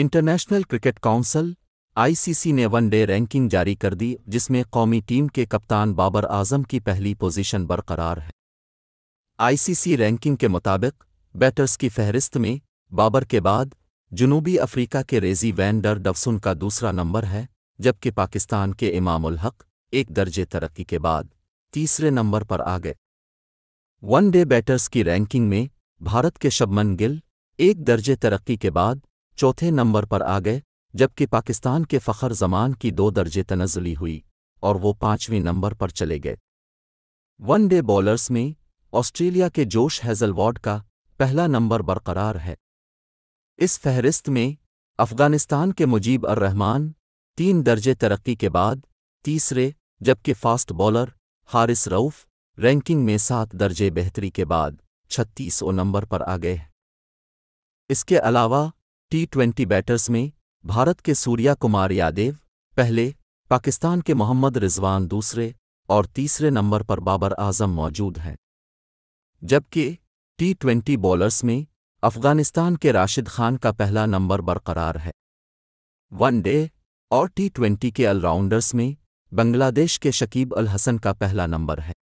international cricket council ICC ने one day ranking जारी कर दी जिसमें कौमी टीम के कप्तान बाबर आजम की पहली पोजीशन बरकरार है आईसीसी रैंकिंग के मुताबिक बैटर्स की फहरिस्त में बाबर के बाद जुनूबी अफ्रीका के रेजी वैंडर डवसुन का दूसरा नंबर है जबकि पाकिस्तान के इमाम हक एक दर्जे तरक्की के बाद तीसरे नंबर पर आ गए वनडे बैटर्स की रैंकिंग में भारत के शबमन गिल एक दर्जे तरक्की के बाद चौथे नंबर पर आ गए जबकि पाकिस्तान के फ़खर जमान की दो दर्जे तनजली हुई और वो पाँचवें नंबर पर चले गए वनडे बॉलर्स में ऑस्ट्रेलिया के जोश हैजलवाड का पहला नंबर बरकरार है इस फहरिस्त में अफगानिस्तान के मुजीब अर रहमान तीन दर्जे तरक्की के बाद तीसरे जबकि fast bowler Haris Rauf ranking में सात दर्जे बेहतरी के बाद छत्तीसों नंबर पर आ गए इसके अलावा टी ट्वेंटी बैटर्स में भारत के सूर्या कुमार यादेव पहले पाकिस्तान के मोहम्मद रिजवान दूसरे और तीसरे नंबर पर बाबर आजम मौजूद हैं जबकि टी ट्वेंटी बॉलर्स में अफगानिस्तान के राशिद खान का पहला नंबर बरकरार है वनडे और टी ट्वेंटी के ऑलराउंडर्स में बांग्लादेश के शकीब अल हसन का पहला नंबर है